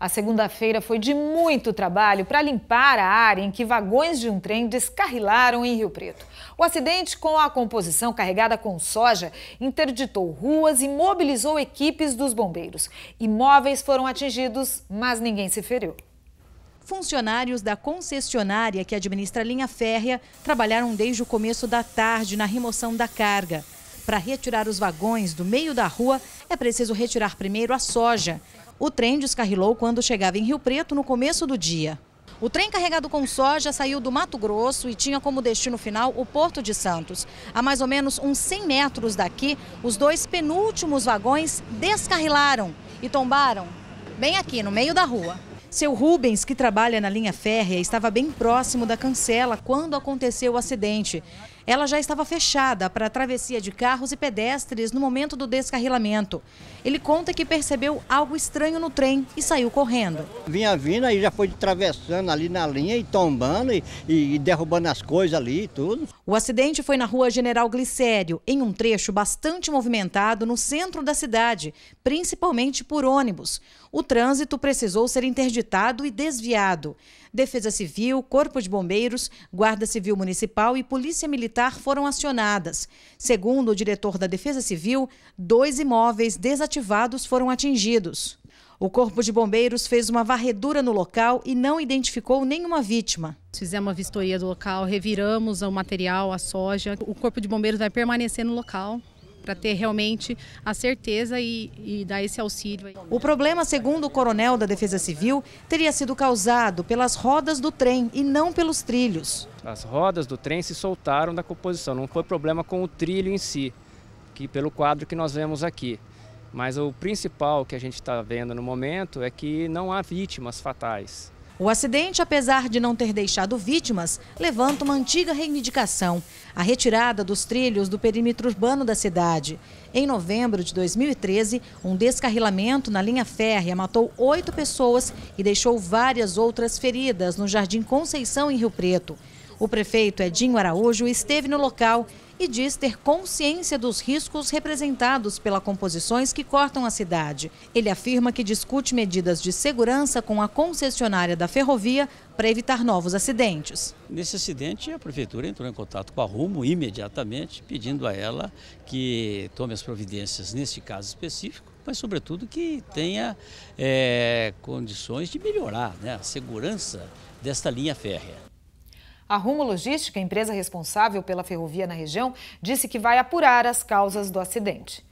A segunda-feira foi de muito trabalho para limpar a área em que vagões de um trem descarrilaram em Rio Preto. O acidente com a composição carregada com soja interditou ruas e mobilizou equipes dos bombeiros. Imóveis foram atingidos, mas ninguém se feriu. Funcionários da concessionária que administra a linha férrea trabalharam desde o começo da tarde na remoção da carga. Para retirar os vagões do meio da rua, é preciso retirar primeiro a soja. O trem descarrilou quando chegava em Rio Preto no começo do dia. O trem carregado com soja saiu do Mato Grosso e tinha como destino final o Porto de Santos. A mais ou menos uns 100 metros daqui, os dois penúltimos vagões descarrilaram e tombaram bem aqui, no meio da rua. Seu Rubens, que trabalha na linha férrea, estava bem próximo da cancela quando aconteceu o acidente. Ela já estava fechada para a travessia de carros e pedestres no momento do descarrilamento. Ele conta que percebeu algo estranho no trem e saiu correndo. Vinha vindo aí já foi atravessando ali na linha e tombando e, e derrubando as coisas ali e tudo. O acidente foi na rua General Glicério, em um trecho bastante movimentado no centro da cidade, principalmente por ônibus. O trânsito precisou ser interditado interditado e desviado. Defesa Civil, Corpo de Bombeiros, Guarda Civil Municipal e Polícia Militar foram acionadas. Segundo o diretor da Defesa Civil, dois imóveis desativados foram atingidos. O Corpo de Bombeiros fez uma varredura no local e não identificou nenhuma vítima. Fizemos uma vistoria do local, reviramos o material, a soja. O Corpo de Bombeiros vai permanecer no local para ter realmente a certeza e, e dar esse auxílio. O problema, segundo o coronel da Defesa Civil, teria sido causado pelas rodas do trem e não pelos trilhos. As rodas do trem se soltaram da composição, não foi problema com o trilho em si, que pelo quadro que nós vemos aqui. Mas o principal que a gente está vendo no momento é que não há vítimas fatais. O acidente, apesar de não ter deixado vítimas, levanta uma antiga reivindicação: a retirada dos trilhos do perímetro urbano da cidade. Em novembro de 2013, um descarrilamento na linha férrea matou oito pessoas e deixou várias outras feridas no Jardim Conceição, em Rio Preto. O prefeito Edinho Araújo esteve no local e diz ter consciência dos riscos representados pelas composições que cortam a cidade. Ele afirma que discute medidas de segurança com a concessionária da ferrovia para evitar novos acidentes. Nesse acidente, a prefeitura entrou em contato com a Rumo imediatamente, pedindo a ela que tome as providências nesse caso específico, mas sobretudo que tenha é, condições de melhorar né, a segurança desta linha férrea. A Rumo Logística, empresa responsável pela ferrovia na região, disse que vai apurar as causas do acidente.